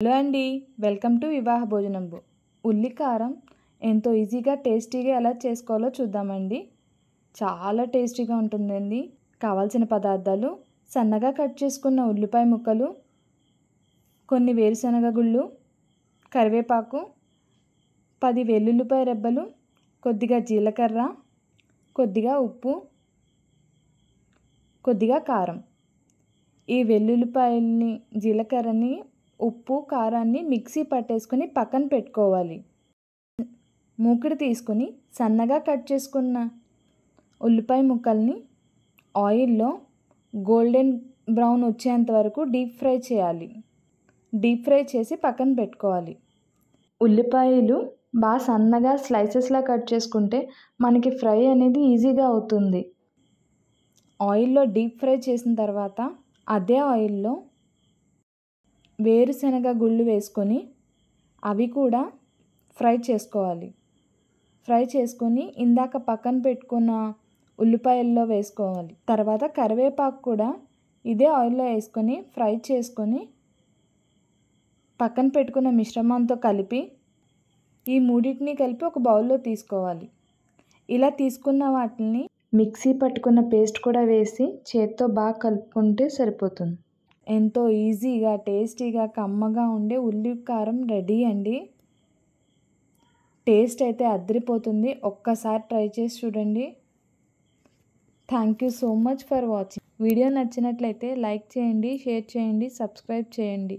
hello అండి welcome to వివాహ భోజనంబు ఉల్లి కారం ఎంతో ఈజీగా టేస్టీగా ఎలా చేసుకోవాలో చూద్దామండి చాలా టేస్టీగా ఉంటుందండి కావాల్సిన పదార్థాలు సన్నగా కట్ చేసుకున్న ఉల్లిపాయ ముక్కలు కొన్ని వేరుశనగ గుళ్ళు కరివేపాకు పది వెల్లుల్లిపాయ రెబ్బలు కొద్దిగా జీలకర్ర కొద్దిగా ఉప్పు కొద్దిగా కారం ఈ వెల్లుల్లిపాయల్ని జీలకర్రని ఉప్పు కారాన్ని మిక్సీ పట్టేసుకుని పక్కన పెట్టుకోవాలి మూకిడి తీసుకుని సన్నగా కట్ చేసుకున్న ఉల్లిపాయ ముక్కల్ని ఆయిల్లో గోల్డెన్ బ్రౌన్ వచ్చేంత వరకు డీప్ ఫ్రై చేయాలి డీప్ ఫ్రై చేసి పక్కన పెట్టుకోవాలి ఉల్లిపాయలు బాగా సన్నగా స్లైసెస్లా కట్ చేసుకుంటే మనకి ఫ్రై అనేది ఈజీగా అవుతుంది ఆయిల్లో డీప్ ఫ్రై చేసిన తర్వాత అదే ఆయిల్లో వేరుశనగ గుళ్ళు వేసుకొని అవి కూడా ఫ్రై చేసుకోవాలి ఫ్రై చేసుకొని ఇందాక పక్కన పెట్టుకున్న ఉల్లిపాయల్లో వేసుకోవాలి తర్వాత కరివేపాకు కూడా ఇదే ఆయిల్లో వేసుకొని ఫ్రై చేసుకొని పక్కన పెట్టుకున్న మిశ్రమంతో కలిపి ఈ మూడింటిని కలిపి ఒక బౌల్లో తీసుకోవాలి ఇలా తీసుకున్న వాటిని మిక్సీ పట్టుకున్న పేస్ట్ కూడా వేసి చేత్తో బాగా కలుపుకుంటే సరిపోతుంది ఎంతో ఈజీగా టేస్టీగా కమ్మగా ఉండే ఉల్లి కారం రెడీ అండి టేస్ట్ అయితే అద్రిపోతుంది ఒక్కసారి ట్రై చేసి చూడండి thank you so much for watching video నచ్చినట్లయితే లైక్ చేయండి షేర్ చేయండి సబ్స్క్రైబ్ చేయండి